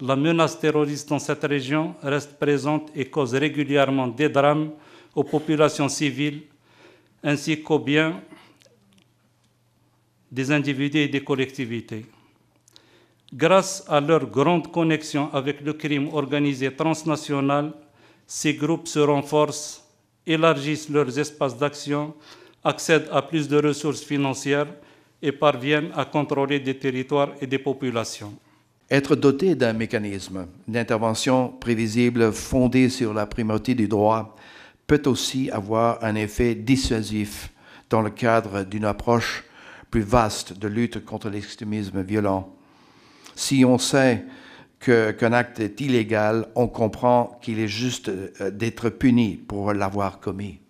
la menace terroriste dans cette région reste présente et cause régulièrement des drames aux populations civiles ainsi qu'aux biens des individus et des collectivités. Grâce à leur grande connexion avec le crime organisé transnational, ces groupes se renforcent, élargissent leurs espaces d'action, accèdent à plus de ressources financières et parviennent à contrôler des territoires et des populations. Être doté d'un mécanisme d'intervention prévisible fondé sur la primauté du droit peut aussi avoir un effet dissuasif dans le cadre d'une approche plus vaste de lutte contre l'extrémisme violent. Si on sait qu'un acte est illégal, on comprend qu'il est juste euh, d'être puni pour l'avoir commis.